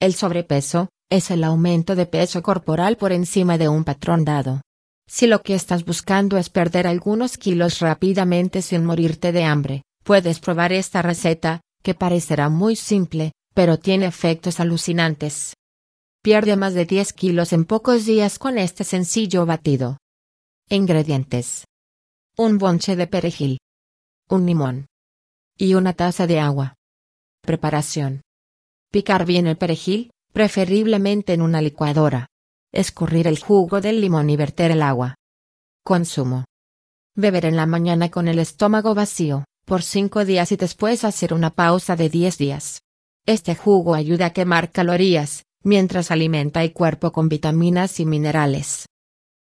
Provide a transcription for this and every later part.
El sobrepeso, es el aumento de peso corporal por encima de un patrón dado. Si lo que estás buscando es perder algunos kilos rápidamente sin morirte de hambre, puedes probar esta receta, que parecerá muy simple, pero tiene efectos alucinantes. Pierde más de 10 kilos en pocos días con este sencillo batido. Ingredientes. Un bonche de perejil. Un limón. Y una taza de agua. Preparación. Picar bien el perejil, preferiblemente en una licuadora. Escurrir el jugo del limón y verter el agua. Consumo. Beber en la mañana con el estómago vacío, por 5 días y después hacer una pausa de 10 días. Este jugo ayuda a quemar calorías, mientras alimenta el cuerpo con vitaminas y minerales.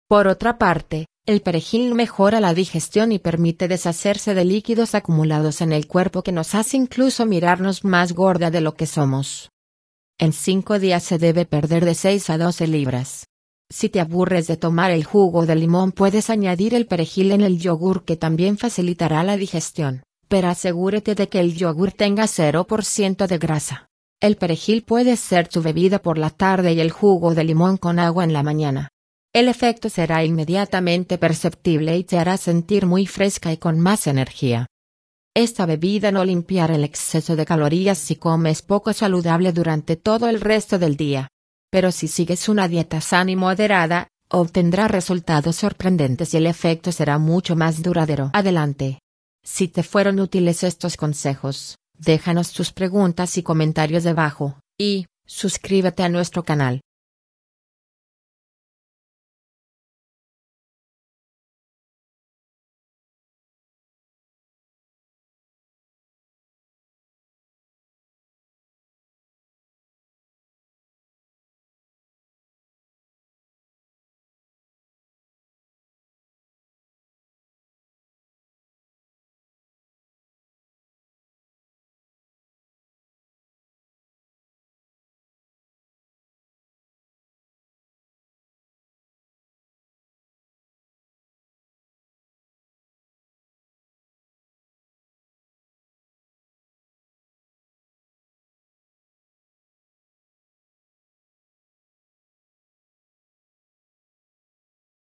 Por otra parte, el perejil mejora la digestión y permite deshacerse de líquidos acumulados en el cuerpo que nos hace incluso mirarnos más gorda de lo que somos. En cinco días se debe perder de 6 a 12 libras. Si te aburres de tomar el jugo de limón puedes añadir el perejil en el yogur que también facilitará la digestión, pero asegúrate de que el yogur tenga 0% de grasa. El perejil puede ser tu bebida por la tarde y el jugo de limón con agua en la mañana. El efecto será inmediatamente perceptible y te hará sentir muy fresca y con más energía. Esta bebida no limpiará el exceso de calorías si comes poco saludable durante todo el resto del día. Pero si sigues una dieta sana y moderada, obtendrás resultados sorprendentes y el efecto será mucho más duradero. Adelante. Si te fueron útiles estos consejos, déjanos tus preguntas y comentarios debajo, y suscríbete a nuestro canal.